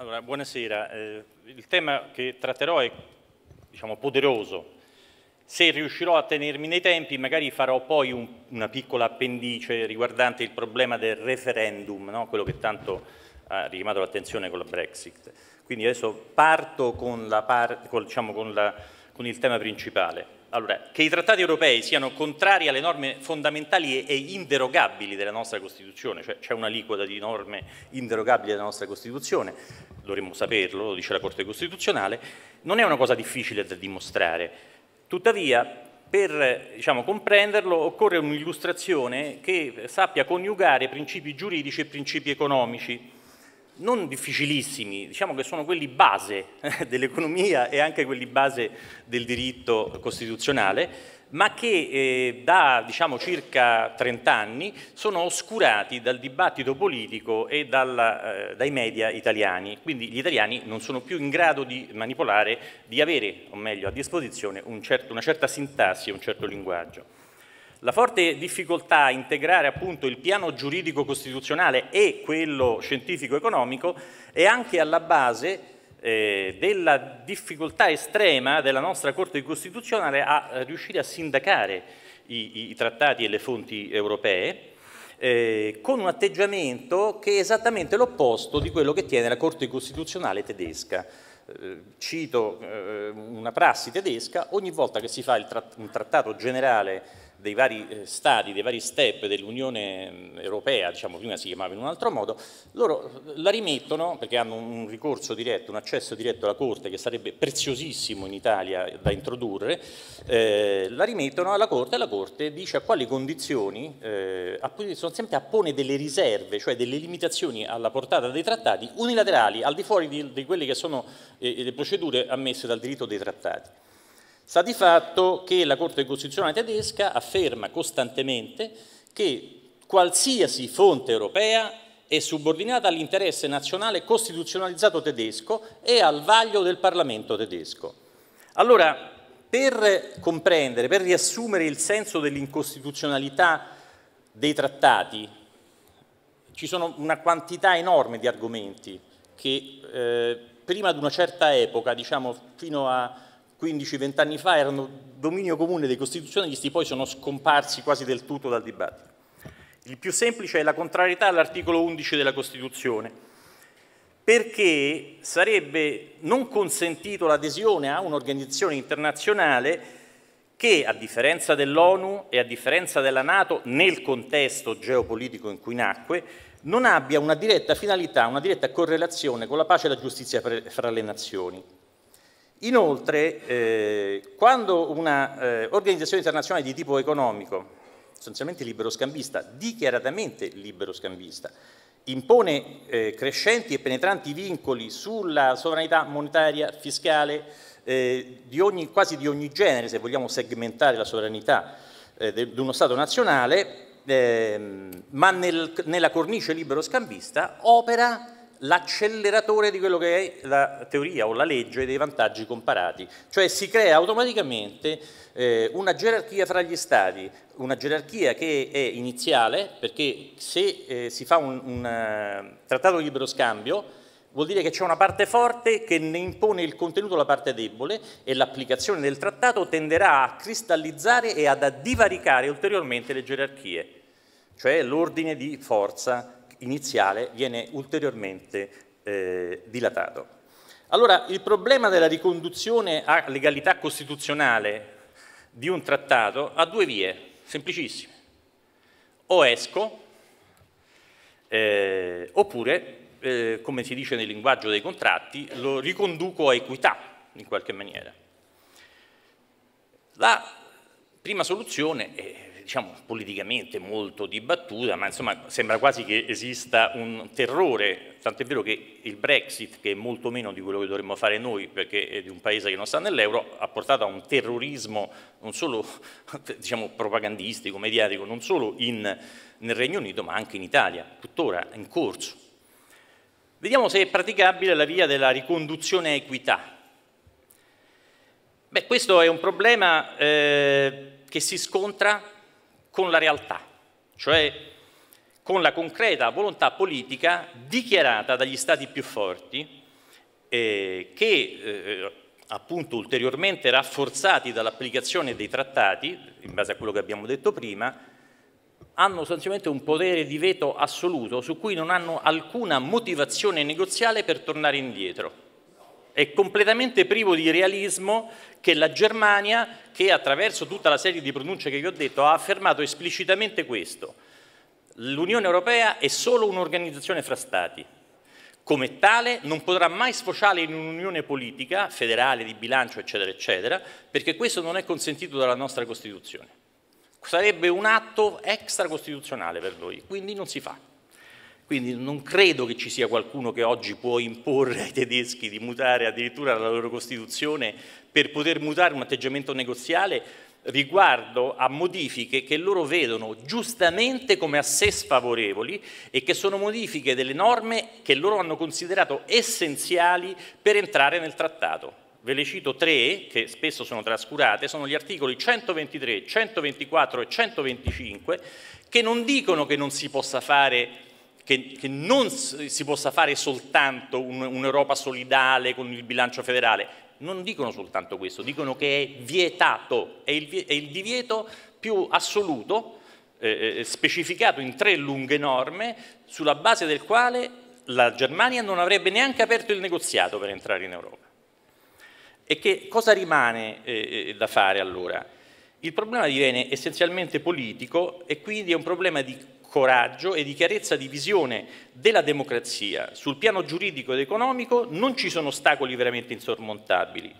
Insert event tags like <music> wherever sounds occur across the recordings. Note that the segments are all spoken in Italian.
Allora, buonasera. Eh, il tema che tratterò è diciamo, poderoso. Se riuscirò a tenermi nei tempi, magari farò poi un, una piccola appendice riguardante il problema del referendum, no? quello che tanto ha richiamato l'attenzione con la Brexit. Quindi adesso parto con, la par, con, diciamo, con, la, con il tema principale. Allora, che i trattati europei siano contrari alle norme fondamentali e inderogabili della nostra Costituzione, cioè c'è un'aliquota di norme inderogabili della nostra Costituzione, dovremmo saperlo, lo dice la Corte Costituzionale, non è una cosa difficile da dimostrare. Tuttavia, per diciamo, comprenderlo occorre un'illustrazione che sappia coniugare principi giuridici e principi economici non difficilissimi, diciamo che sono quelli base eh, dell'economia e anche quelli base del diritto costituzionale, ma che eh, da diciamo, circa 30 anni sono oscurati dal dibattito politico e dalla, eh, dai media italiani. Quindi gli italiani non sono più in grado di manipolare, di avere, o meglio, a disposizione un certo, una certa sintassi, un certo linguaggio. La forte difficoltà a integrare appunto il piano giuridico costituzionale e quello scientifico-economico è anche alla base eh, della difficoltà estrema della nostra Corte Costituzionale a, eh, riuscire a sindacare i, i, trattati e le fonti europee eh, con un atteggiamento che è esattamente l'opposto di quello che tiene la Corte Costituzionale tedesca eh, cito eh, una prassi tedesca, ogni volta che si fa trattato, un trattato generale dei vari eh, stati, dei vari step dell'Unione mm, Europea, diciamo prima si chiamava in un altro modo, loro eh, la rimettono perché hanno un ricorso diretto, un accesso diretto alla Corte che sarebbe preziosissimo in Italia da introdurre, eh, la rimettono alla Corte e la Corte dice a quali condizioni, eh, sostanzialmente appone delle riserve, cioè delle limitazioni alla portata dei trattati unilaterali, al di fuori di, di quelle che sono eh, eh le procedure ammesse dal diritto dei trattati. Sta di fatto che la Corte Costituzionale tedesca afferma costantemente che qualsiasi fonte europea è subordinata all'interesse nazionale costituzionalizzato tedesco e al vaglio del Parlamento tedesco. Allora, per comprendere, per riassumere il senso dell'incostituzionalità dei trattati, ci sono una quantità enorme di argomenti che eh, prima di una certa epoca, diciamo fino a 15-20 anni fa erano dominio comune dei costituzionalisti, poi sono scomparsi quasi del tutto dal dibattito. Il più semplice è la contrarietà all'articolo 11 della Costituzione, perché sarebbe non consentito l'adesione a un'organizzazione internazionale che, a differenza dell'ONU e a differenza della Nato, nel contesto geopolitico in cui nacque, non abbia una diretta finalità, una diretta correlazione con la pace e la giustizia fra le nazioni. Inoltre, eh, quando un'organizzazione eh, internazionale di tipo economico, sostanzialmente libero scambista, dichiaratamente libero scambista, impone eh, crescenti e penetranti vincoli sulla sovranità monetaria, fiscale, eh, di ogni, quasi di ogni genere, se vogliamo segmentare la sovranità eh, di uno Stato nazionale, ehm, ma nel, nella cornice libero scambista opera l'acceleratore di quello che è la teoria o la legge dei vantaggi comparati, cioè si crea automaticamente eh, una gerarchia fra gli stati, una gerarchia che è iniziale perché se eh, si fa un, un uh, trattato di libero scambio vuol dire che c'è una parte forte che ne impone il contenuto alla parte debole e l'applicazione del trattato tenderà a cristallizzare e ad divaricare ulteriormente le gerarchie, cioè l'ordine di forza iniziale viene ulteriormente eh, dilatato. Allora, il problema della riconduzione a legalità costituzionale di un trattato ha due vie, semplicissime. O esco, eh, oppure, eh, come si dice nel linguaggio dei contratti, lo riconduco a equità, in qualche maniera. La prima soluzione è diciamo, politicamente molto dibattuta, ma insomma sembra quasi che esista un terrore, tant'è vero che il Brexit, che è molto meno di quello che dovremmo fare noi, perché è di un paese che non sta nell'euro, ha portato a un terrorismo non solo <laughs> diciamo, propagandistico, mediatico, non solo in, nel Regno Unito, ma anche in Italia, tuttora in corso. Vediamo se è praticabile la via della riconduzione a equità. Beh, questo è un problema eh, che si scontra con la realtà, cioè con la concreta volontà politica dichiarata dagli stati più forti eh, che eh, appunto ulteriormente rafforzati dall'applicazione dei trattati, in base a quello che abbiamo detto prima, hanno sostanzialmente un potere di veto assoluto su cui non hanno alcuna motivazione negoziale per tornare indietro. È completamente privo di realismo che la Germania, che attraverso tutta la serie di pronunce che vi ho detto, ha affermato esplicitamente questo. L'Unione Europea è solo un'organizzazione fra Stati. Come tale non potrà mai sfociare in un'unione politica, federale, di bilancio, eccetera, eccetera, perché questo non è consentito dalla nostra Costituzione. Sarebbe un atto extracostituzionale per noi, quindi non si fa. Quindi non credo che ci sia qualcuno che oggi può imporre ai tedeschi di mutare addirittura la loro Costituzione per poter mutare un atteggiamento negoziale riguardo a modifiche che loro vedono giustamente come a sé sfavorevoli e che sono modifiche delle norme che loro hanno considerato essenziali per entrare nel trattato. Ve le cito tre, che spesso sono trascurate, sono gli articoli 123, 124 e 125, che non dicono che non si possa fare che, che non si possa fare soltanto un'Europa solidale con il bilancio federale. Non dicono soltanto questo, dicono che è vietato, è il, è il divieto più assoluto, eh, eh, specificato in tre lunghe norme, sulla base del quale la Germania non avrebbe neanche aperto il negoziato per entrare in Europa. E che cosa rimane eh, eh da fare allora? Il problema diviene essenzialmente politico e quindi è un problema di coraggio e di chiarezza di visione della democrazia sul piano giuridico ed economico non ci sono ostacoli veramente insormontabili.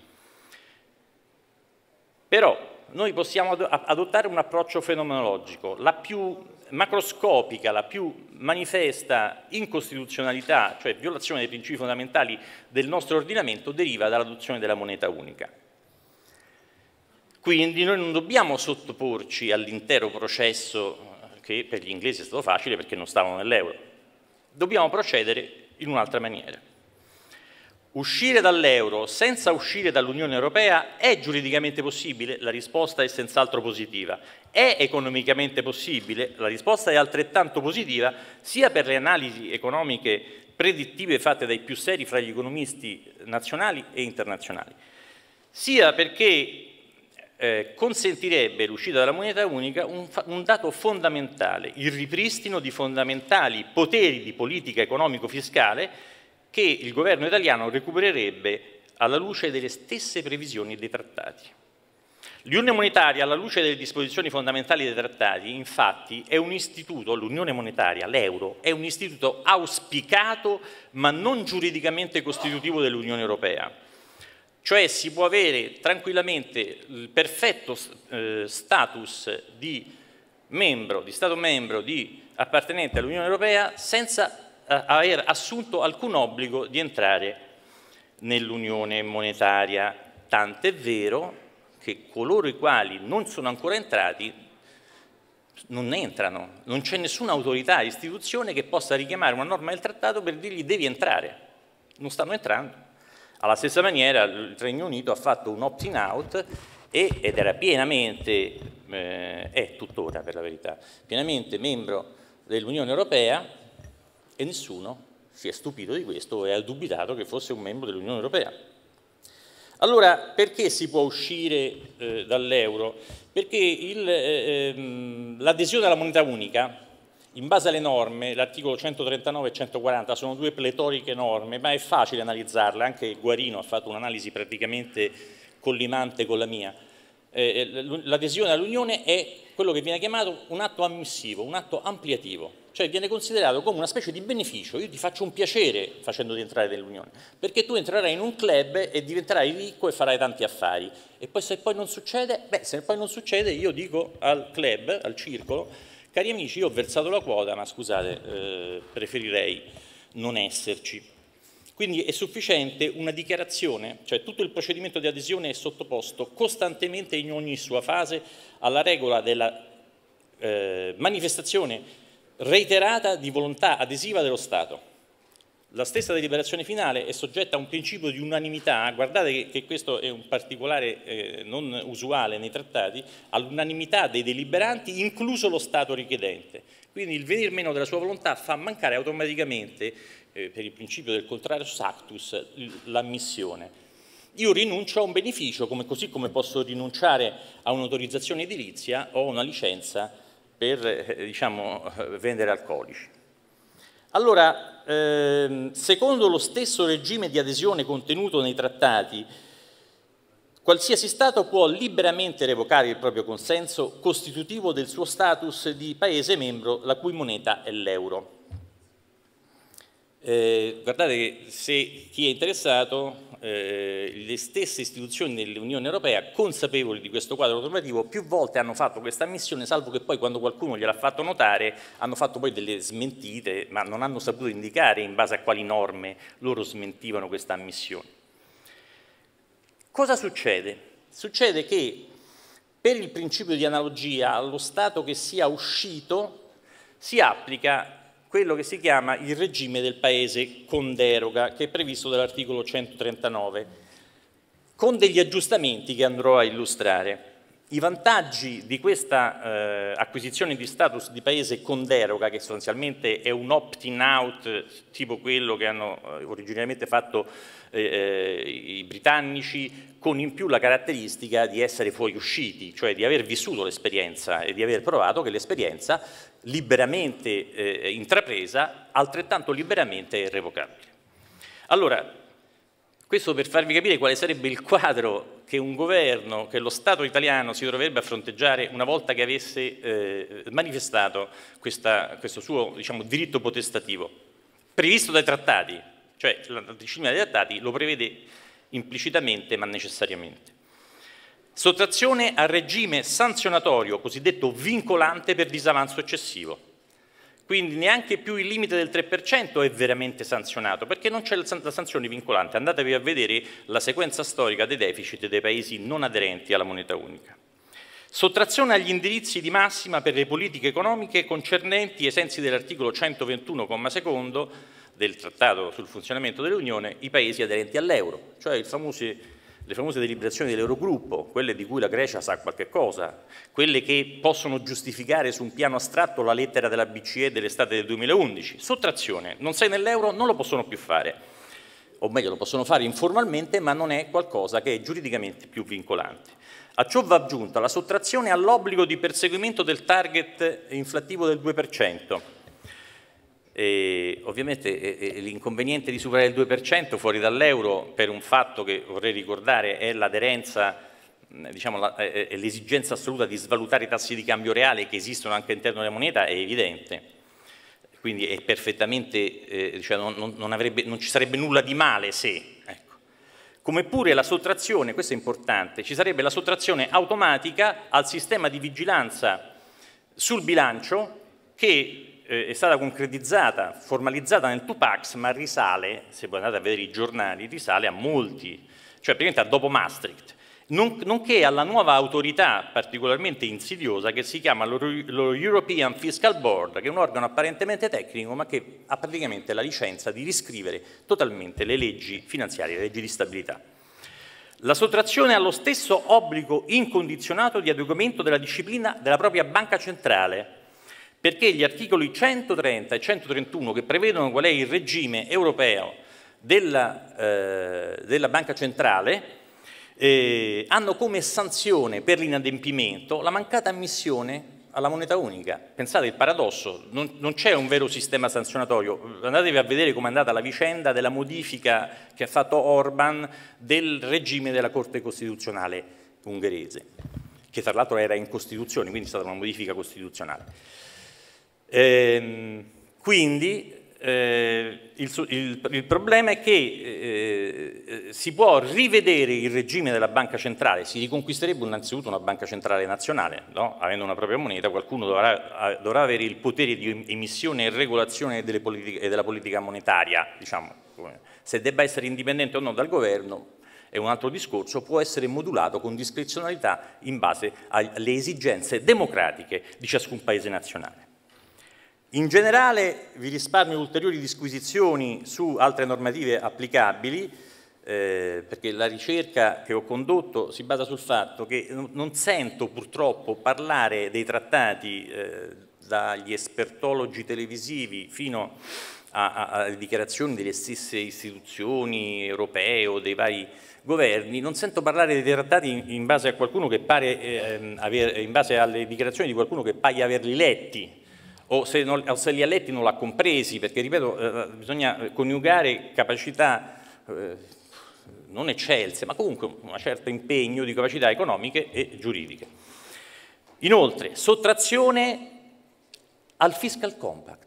Però noi possiamo adottare un approccio fenomenologico. La più macroscopica, la più manifesta incostituzionalità, cioè violazione dei principi fondamentali del nostro ordinamento, deriva dall'adozione della moneta unica. Quindi noi non dobbiamo sottoporci all'intero processo che per gli inglesi è stato facile perché non stavano nell'euro. Dobbiamo procedere in un'altra maniera. Uscire dall'euro senza uscire dall'Unione Europea è giuridicamente possibile? La risposta è senz'altro positiva. È economicamente possibile? La risposta è altrettanto positiva sia per le analisi economiche predittive fatte dai più seri fra gli economisti nazionali e internazionali, sia perché eh, consentirebbe l'uscita dalla moneta unica un, un, dato fondamentale, il ripristino di fondamentali poteri di politica economico-fiscale che il governo italiano recupererebbe alla luce delle stesse previsioni dei trattati. L'Unione Monetaria, alla luce delle disposizioni fondamentali dei trattati, infatti, è un istituto, l'Unione Monetaria, l'euro, è un istituto auspicato ma non giuridicamente costitutivo dell'Unione Europea cioè si può avere tranquillamente il perfetto eh, status di, membro, di Stato membro di appartenente all'Unione Europea senza eh, aver assunto alcun obbligo di entrare nell'Unione Monetaria. Tant'è vero che coloro i quali non sono ancora entrati non entrano, non c'è nessuna autorità, istituzione che possa richiamare una norma del trattato per dirgli devi entrare, non stanno entrando. Alla stessa maniera il Regno Unito ha fatto un opt-in out ed era pienamente, eh, è tuttora per la verità, pienamente membro dell'Unione Europea e nessuno si è stupito di questo e ha dubitato che fosse un membro dell'Unione Europea. Allora, perché si può uscire eh, dall'euro? Perché eh, ehm, l'adesione eh, alla moneta unica in base alle norme, l'articolo 139 e 140 sono due pletoriche norme, ma è facile analizzarle, anche Guarino ha fatto un'analisi praticamente collimante con la mia. Eh, eh l'adesione all'Unione è quello che viene chiamato un atto ammissivo, un atto ampliativo, cioè viene considerato come una specie di beneficio, io ti faccio un piacere facendoti entrare nell'Unione, perché tu entrerai in un club e diventerai ricco e farai tanti affari. E poi se poi non succede, beh, se poi non succede io dico al club, al circolo, Cari amici, io ho versato la quota, ma scusate, eh, preferirei non esserci. Quindi è sufficiente una dichiarazione, cioè tutto il procedimento di adesione è sottoposto costantemente in ogni sua fase alla regola della eh, manifestazione reiterata di volontà adesiva dello Stato. La stessa deliberazione finale è soggetta a un principio di unanimità, guardate che, questo è un particolare eh, non usuale nei trattati, all'unanimità dei deliberanti, incluso lo Stato richiedente. Quindi il venir meno della sua volontà fa mancare automaticamente, eh, per il principio del contrario sactus, l'ammissione. Io rinuncio a un beneficio, come, così come posso rinunciare a un'autorizzazione edilizia o a una licenza per eh, diciamo, vendere alcolici. Allora, ehm, secondo lo stesso regime di adesione contenuto nei trattati, qualsiasi Stato può liberamente revocare il proprio consenso costitutivo del suo status di Paese membro la cui moneta è l'euro. Eh, guardate che se chi è interessato eh, le stesse istituzioni dell'Unione Europea, consapevoli di questo quadro normativo, più volte hanno fatto questa ammissione, salvo che poi quando qualcuno gliel'ha fatto notare hanno fatto poi delle smentite, ma non hanno saputo indicare in base a quali norme loro smentivano questa ammissione. Cosa succede? Succede che per il principio di analogia allo Stato che sia uscito si applica quello che si chiama il regime del paese con deroga, che è previsto dall'articolo 139, con degli aggiustamenti che andrò a illustrare. I vantaggi di questa eh, acquisizione di status di paese con deroga, che sostanzialmente è un opt-in out tipo quello che hanno eh, originariamente fatto eh, eh, i britannici, con in più la caratteristica di essere fuoriusciti, cioè di aver vissuto l'esperienza e di aver provato che l'esperienza liberamente eh, intrapresa, altrettanto liberamente è revocabile. Allora, questo per farvi capire quale sarebbe il quadro che un governo, che lo Stato italiano si dovrebbe affronteggiare una volta che avesse eh, manifestato questa, questo suo diciamo, diritto potestativo, previsto dai trattati, cioè la disciplina dei trattati lo prevede implicitamente ma necessariamente. Sottrazione al regime sanzionatorio cosiddetto vincolante per disavanzo eccessivo. Quindi neanche più il limite del 3% è veramente sanzionato, perché non c'è la sanzione vincolante. Andatevi a vedere la sequenza storica dei deficit dei paesi non aderenti alla moneta unica. Sottrazione agli indirizzi di massima per le politiche economiche concernenti, ai sensi dell'articolo 121,2 del Trattato sul funzionamento dell'Unione, i paesi aderenti all'euro, cioè i famosi le famose deliberazioni dell'Eurogruppo, quelle di cui la Grecia sa qualche cosa, quelle che possono giustificare su un piano astratto la lettera della BCE dell'estate del 2011. Sottrazione, non sei nell'euro, non lo possono più fare. O meglio, lo possono fare informalmente, ma non è qualcosa che è giuridicamente più vincolante. A ciò va aggiunta la sottrazione all'obbligo di perseguimento del target inflattivo del 2%, e ovviamente l'inconveniente di superare il 2% fuori dall'euro per un fatto che vorrei ricordare è l'aderenza diciamo, l'esigenza assoluta di svalutare i tassi di cambio reale che esistono anche all'interno della moneta è evidente. Quindi è perfettamente, eh, cioè non, non, avrebbe, non, ci sarebbe nulla di male se. Ecco. Come pure la sottrazione, questo è importante, ci sarebbe la sottrazione automatica al sistema di vigilanza sul bilancio che eh, è stata concretizzata, formalizzata nel Tupacs, ma risale, se voi andate a vedere i giornali, risale a molti, cioè praticamente a dopo Maastricht, non, nonché alla nuova autorità particolarmente insidiosa che si chiama lo, lo European Fiscal Board, che è un organo apparentemente tecnico ma che ha praticamente la licenza di riscrivere totalmente le leggi finanziarie, le leggi di stabilità. La sottrazione allo stesso obbligo incondizionato di adeguamento della disciplina della propria banca centrale, perché gli articoli 130 e 131 che prevedono qual è il regime europeo della, eh, della Banca Centrale eh, hanno come sanzione per l'inadempimento la mancata ammissione alla moneta unica. Pensate il paradosso, non, non c'è un vero sistema sanzionatorio. Andatevi a vedere com'è andata la vicenda della modifica che ha fatto Orban del regime della Corte Costituzionale ungherese, che tra l'altro era in Costituzione, quindi è stata una modifica costituzionale. Eh, quindi eh, il, il, il, problema è che eh, eh, si può rivedere il regime della banca centrale, si riconquisterebbe innanzitutto una banca centrale nazionale, no? avendo una propria moneta qualcuno dovrà, dovrà, avere il potere di emissione e regolazione politiche, della politica monetaria, diciamo. se debba essere indipendente o no dal governo è un altro discorso, può essere modulato con discrezionalità in base alle esigenze democratiche di ciascun paese nazionale. In generale vi risparmio ulteriori disquisizioni su altre normative applicabili, eh, perché la ricerca che ho condotto si basa sul fatto che non sento purtroppo parlare dei trattati eh, dagli espertologi televisivi fino alle dichiarazioni delle stesse istituzioni europee o dei vari governi, non sento parlare dei trattati in, in base, pare, eh, ehm, aver, in base alle dichiarazioni di qualcuno che paia averli letti, o se, non, o se li ha letti non l'ha compresi, perché ripeto, eh, bisogna eh, coniugare capacità eh, non eccelse, ma comunque un certo impegno di capacità economiche e giuridiche. Inoltre, sottrazione al fiscal compact.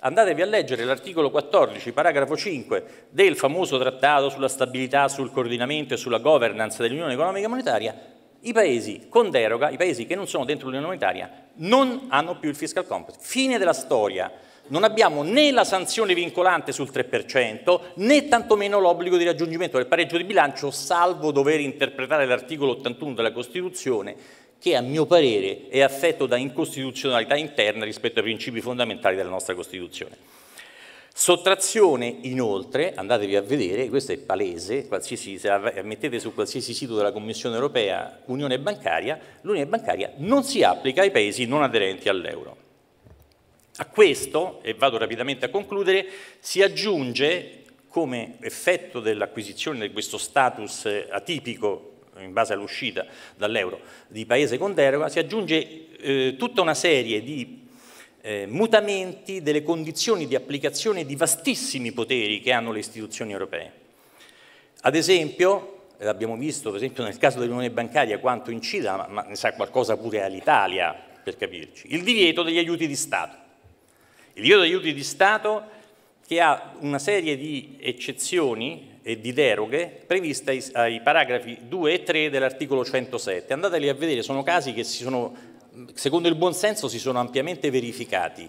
Andatevi a leggere l'articolo 14, paragrafo 5 del famoso trattato sulla stabilità, sul coordinamento e sulla governance dell'Unione Economica e Monetaria, i paesi con deroga, i paesi che non sono dentro l'Unione Monetaria, non hanno più il fiscal compact. Fine della storia. Non abbiamo né la sanzione vincolante sul 3%, né tantomeno l'obbligo di raggiungimento del pareggio di bilancio, salvo dover interpretare l'articolo 81 della Costituzione, che a mio parere è affetto da incostituzionalità interna rispetto ai principi fondamentali della nostra Costituzione. Sottrazione inoltre, andatevi a vedere, questo è palese, se mettete su qualsiasi sito della Commissione europea Unione bancaria, l'Unione bancaria non si applica ai paesi non aderenti all'euro. A questo, e vado rapidamente a concludere, si aggiunge come effetto dell'acquisizione di questo status atipico in base all'uscita dall'euro di paese con deroga, si aggiunge eh, tutta una serie di eh, mutamenti delle condizioni di applicazione di vastissimi poteri che hanno le istituzioni europee. Ad esempio, l'abbiamo eh, visto per esempio, nel caso dell'Unione bancaria quanto incida, ma, ma ne sa qualcosa pure all'Italia, per capirci, il divieto degli aiuti di Stato. Il divieto degli aiuti di Stato che ha una serie di eccezioni e di deroghe previste ai, ai paragrafi 2 e 3 dell'articolo 107. Andateli a vedere, sono casi che si sono secondo il buonsenso si sono ampiamente verificati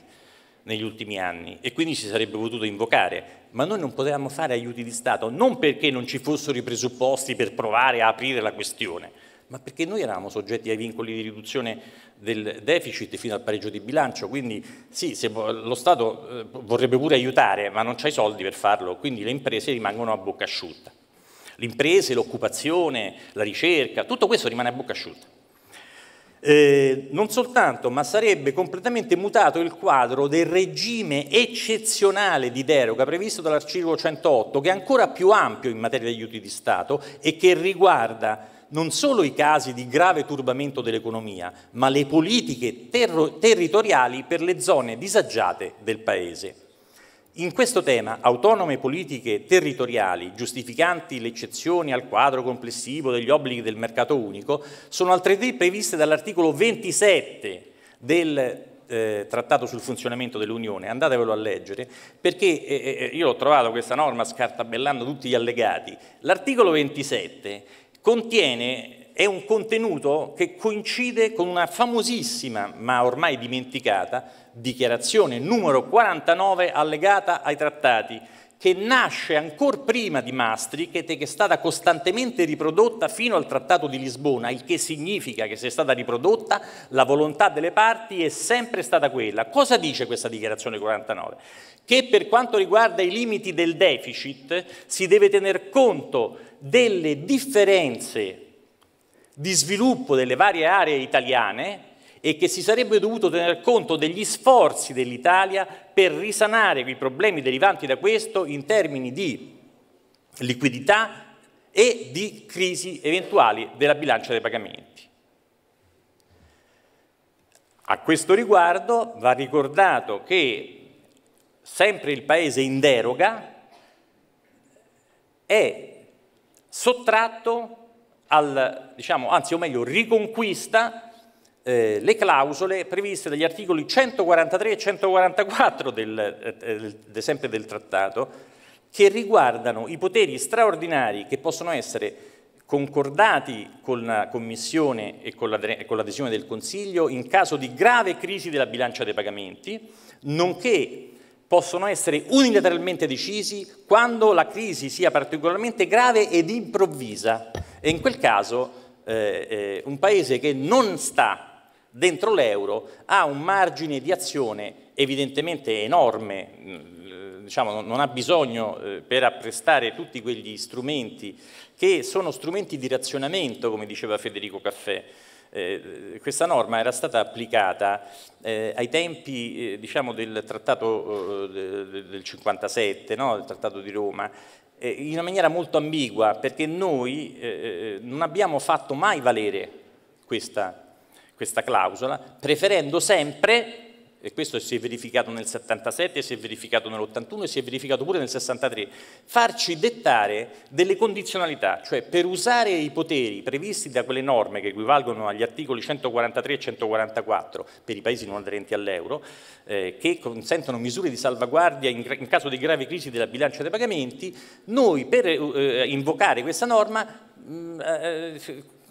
negli ultimi anni e quindi si sarebbe potuto invocare, ma noi non potevamo fare aiuti di Stato non perché non ci fossero i presupposti per provare a aprire la questione, ma perché noi eravamo soggetti ai vincoli di riduzione del deficit fino al pareggio di bilancio, quindi sì, se lo Stato eh, vorrebbe pure aiutare, ma non c'è i soldi per farlo, quindi le imprese rimangono a bocca asciutta. Le imprese, l'occupazione, la ricerca, tutto questo rimane a bocca asciutta. Eh, non soltanto, ma sarebbe completamente mutato il quadro del regime eccezionale di deroga previsto dall'articolo 108, che è ancora più ampio in materia di aiuti di Stato e che riguarda non solo i casi di grave turbamento dell'economia, ma le politiche ter territoriali per le zone disagiate del Paese. In questo tema, autonome politiche territoriali, giustificanti le eccezioni al quadro complessivo degli obblighi del mercato unico, sono altresì previste dall'articolo 27 del eh, Trattato sul funzionamento dell'Unione, andatevelo a leggere, perché eh, eh, eh io ho trovato questa norma scartabellando tutti gli allegati. L'articolo 27 contiene è un contenuto che coincide con una famosissima, ma ormai dimenticata, dichiarazione numero 49 allegata ai trattati, che nasce ancora prima di Maastricht e che è stata costantemente riprodotta fino al Trattato di Lisbona, il che significa che se è stata riprodotta la volontà delle parti è sempre stata quella. Cosa dice questa dichiarazione 49? Che per quanto riguarda i limiti del deficit si deve tener conto delle differenze di sviluppo delle varie aree italiane e che si sarebbe dovuto tener conto degli sforzi dell'Italia per risanare i problemi derivanti da questo in termini di liquidità e di crisi eventuali della bilancia dei pagamenti. A questo riguardo va ricordato che sempre il Paese in deroga è sottratto al, diciamo, anzi o meglio, riconquista eh, le clausole previste dagli articoli 143 e 144 del, eh, eh del, sempre del trattato, che riguardano i poteri straordinari che possono essere concordati con la Commissione e con l'adesione del Consiglio in caso di grave crisi della bilancia dei pagamenti, nonché possono essere unilateralmente decisi quando la crisi sia particolarmente grave ed improvvisa e in quel caso eh, eh, un paese che non sta dentro l'euro ha un margine di azione evidentemente enorme, mm, diciamo, non ha bisogno eh, per apprestare tutti quegli strumenti che sono strumenti di razionamento, come diceva Federico Caffè. Eh, questa norma era stata applicata eh, ai tempi eh, diciamo del trattato eh, del 57, no? del trattato di Roma, eh, in una maniera molto ambigua perché noi non abbiamo fatto mai valere questa questa clausola, preferendo sempre e questo si è verificato nel 77, si è verificato nell'81 e si è verificato pure nel 63, farci dettare delle condizionalità, cioè per usare i poteri previsti da quelle norme che equivalgono agli articoli 143 e 144 per i paesi non aderenti all'euro, eh, che consentono misure di salvaguardia in, in, caso di grave crisi della bilancia dei pagamenti, noi per eh, invocare questa norma mh, mm, eh,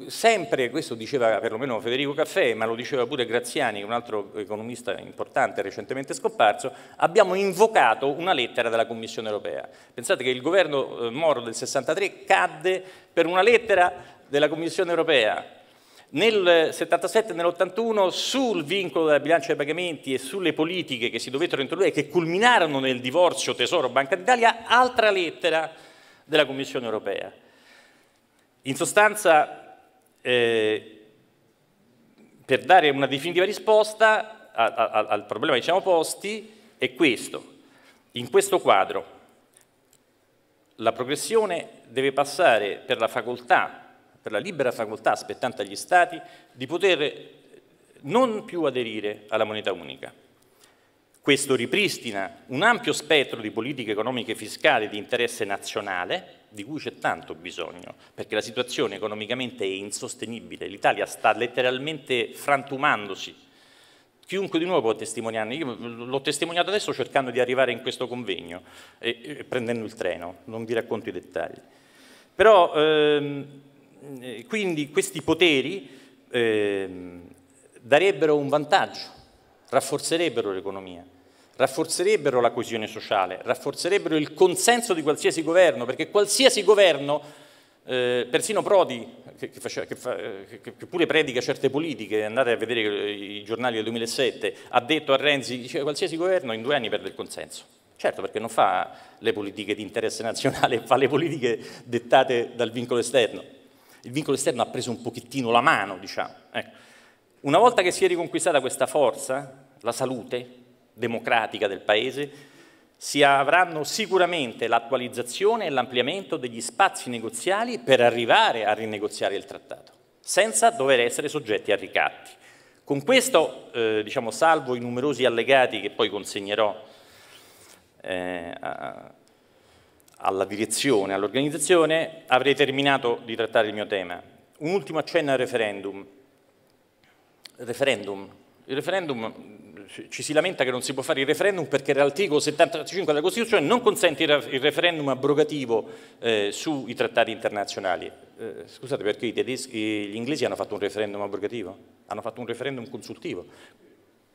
sempre, questo diceva perlomeno Federico Caffè, ma lo diceva pure Graziani, un altro economista importante recentemente scomparso, abbiamo invocato una lettera della Commissione europea. Pensate che il governo eh, Moro del 63 cadde per una lettera della Commissione europea nel 77 e nell'81 sul vincolo della bilancia dei pagamenti e sulle politiche che si dovettero introdurre e che culminarono nel divorzio Tesoro-Banca d'Italia, altra lettera della Commissione europea. In sostanza eh, per dare una definitiva risposta a, a, al problema che ci siamo posti è questo. In questo quadro la progressione deve passare per la facoltà, per la libera facoltà aspettante agli Stati, di poter non più aderire alla moneta unica questo ripristina un ampio spettro di politiche economiche e fiscali di interesse nazionale, di cui c'è tanto bisogno, perché la situazione economicamente è insostenibile, l'Italia sta letteralmente frantumandosi. Chiunque di noi può testimoniarne, io l'ho testimoniato adesso cercando di arrivare in questo convegno, e, e prendendo il treno, non vi racconto i dettagli. Però ehm, eh, quindi questi poteri ehm, darebbero un vantaggio, rafforzerebbero l'economia rafforzerebbero la coesione sociale, rafforzerebbero il consenso di qualsiasi governo, perché qualsiasi governo, eh, persino Prodi, che, faceva, che, fa, eh, che, pure predica certe politiche, andate a vedere eh, i giornali del 2007, ha detto a Renzi, dice, qualsiasi governo in due anni perde il consenso. Certo, perché non fa le politiche di interesse nazionale, <laughs> fa le politiche dettate dal vincolo esterno. Il vincolo esterno ha preso un pochettino la mano, diciamo. Ecco. Una volta che si è riconquistata questa forza, la salute, democratica del Paese, si avranno sicuramente l'attualizzazione e l'ampliamento degli spazi negoziali per arrivare a rinegoziare il trattato, senza dover essere soggetti a ricatti. Con questo, eh, diciamo, salvo i numerosi allegati che poi consegnerò eh, a, alla direzione, all'organizzazione, avrei terminato di trattare il mio tema. Un ultimo accenno al referendum. Referendum. Il referendum ci si lamenta che non si può fare il referendum perché l'articolo 75 della Costituzione non consente il referendum abrogativo eh, sui trattati internazionali. Eh, scusate perché i tedeschi, gli inglesi hanno fatto un referendum abrogativo? Hanno fatto un referendum consultivo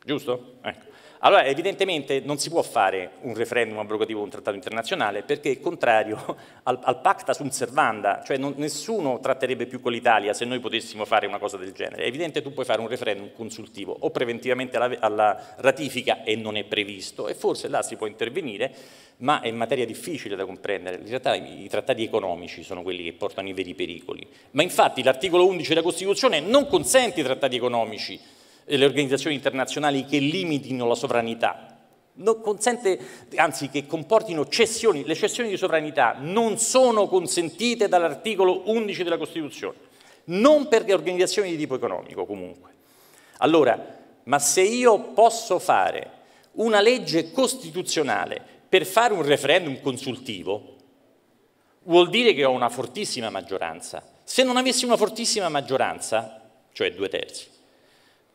giusto? Ecco. Allora evidentemente non si può fare un referendum abrogativo di un trattato internazionale perché è contrario <laughs> al, al pacta sunt servanda, cioè non, nessuno tratterebbe più con l'Italia se noi potessimo fare una cosa del genere. È evidente tu puoi fare un referendum consultivo o preventivamente alla, alla ratifica e non è previsto e forse là si può intervenire ma è materia difficile da comprendere. In realtà i trattati economici sono quelli che portano i veri pericoli. Ma infatti l'articolo 11 della Costituzione non consente i trattati economici e le organizzazioni internazionali che limitino la sovranità Consente, anzi che comportino cessioni, le cessioni di sovranità non sono consentite dall'articolo 11 della Costituzione, non per le organizzazioni di tipo economico comunque. Allora, ma se io posso fare una legge costituzionale per fare un referendum consultivo, vuol dire che ho una fortissima maggioranza. Se non avessi una fortissima maggioranza, cioè due terzi,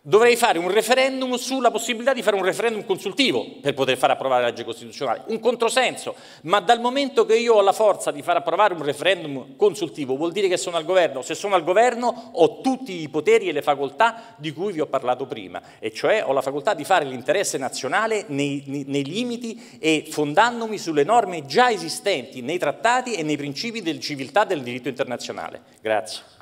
dovrei fare un referendum sulla possibilità di fare un referendum consultivo per poter far approvare la legge costituzionale. Un controsenso, ma dal momento che io ho la forza di far approvare un referendum consultivo vuol dire che sono al governo. Se sono al governo ho tutti i poteri e le facoltà di cui vi ho parlato prima, e cioè ho la facoltà di fare l'interesse nazionale nei, nei, nei limiti e fondandomi sulle norme già esistenti nei trattati e nei principi del civiltà del diritto internazionale. Grazie.